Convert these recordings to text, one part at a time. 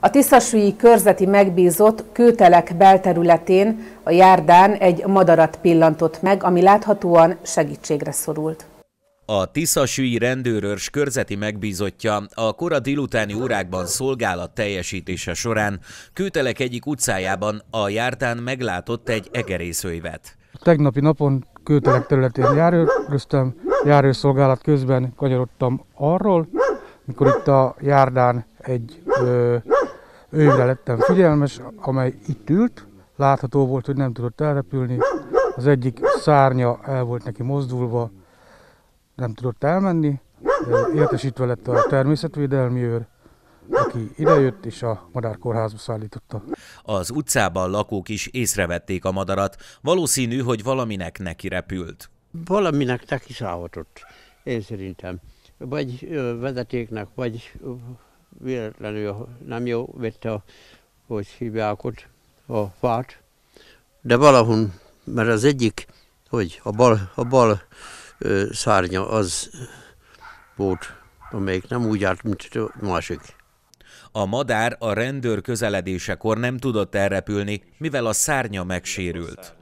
A Tiszasúi körzeti megbízott kőtelek belterületén a járdán egy madarat pillantott meg, ami láthatóan segítségre szorult. A Tiszasűi rendőrös körzeti megbízottja a kora délutáni órákban szolgálat teljesítése során kőtelek egyik utcájában a jártán meglátott egy egerészőjvet. Tegnapi napon kőtelek területén járőröztem, járőrszolgálat közben kanyarodtam arról, mikor itt a járdán egy ö, Őre lettem figyelmes, amely itt ült, látható volt, hogy nem tudott elrepülni, az egyik szárnya el volt neki mozdulva, nem tudott elmenni, értesítve lett a természetvédelmi őr, aki idejött és a madárkórházba szállította. Az utcában lakók is észrevették a madarat. Valószínű, hogy valaminek neki repült. Valaminek neki szállhatott, én szerintem. Vagy vezetéknek, vagy véletlenül nem jó vette, a, hogy hívják ott a fát. De valahon, mert az egyik, hogy a bal, a bal ö, szárnya az volt, amelyik nem úgy állt, mint a másik. A madár a rendőr közeledésekor nem tudott elrepülni, mivel a szárnya megsérült.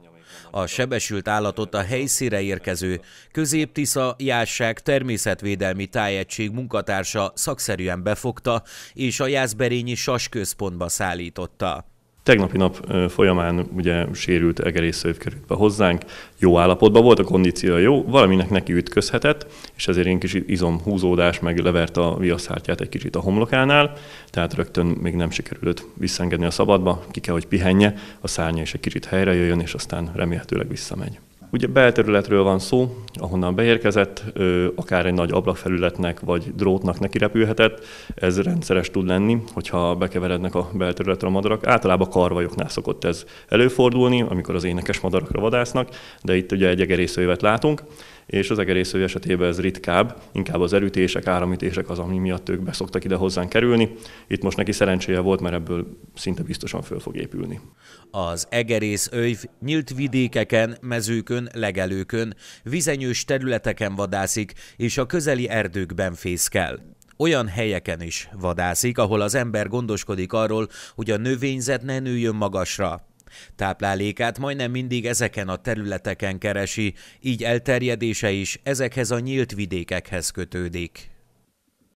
A sebesült állatot a helyszíre érkező Közép-Tisza Jászság természetvédelmi tájegység munkatársa szakszerűen befogta és a Jászberényi központba szállította. Tegnapi nap folyamán ugye sérült egerészőv került be hozzánk, jó állapotban volt, a kondíció jó, valaminek neki ütközhetett, és ezért én kis izomhúzódás meg levert a viaszhártyát egy kicsit a homlokánál, tehát rögtön még nem sikerült visszengedni a szabadba, ki kell, hogy pihenje, a szárnya is egy kicsit helyre jöjjön, és aztán remélhetőleg visszamegy. Ugye belterületről van szó, ahonnan beérkezett, akár egy nagy ablakfelületnek vagy drótnak neki repülhetett, ez rendszeres tud lenni, hogyha bekeverednek a belterületre a madarak. Általában karvajoknál szokott ez előfordulni, amikor az énekes madarakra vadásznak, de itt ugye egy egerészőjövet látunk és az egerészői esetében ez ritkább, inkább az erütések, áramütések az, ami miatt ők be szoktak ide hozzánk kerülni. Itt most neki szerencséje volt, mert ebből szinte biztosan föl fog épülni. Az egerész öjv nyílt vidékeken, mezőkön, legelőkön, vizenyős területeken vadászik, és a közeli erdőkben fészkel olyan helyeken is vadászik, ahol az ember gondoskodik arról, hogy a növényzet ne nőjön magasra. Táplálékát majdnem mindig ezeken a területeken keresi, így elterjedése is ezekhez a nyílt vidékekhez kötődik.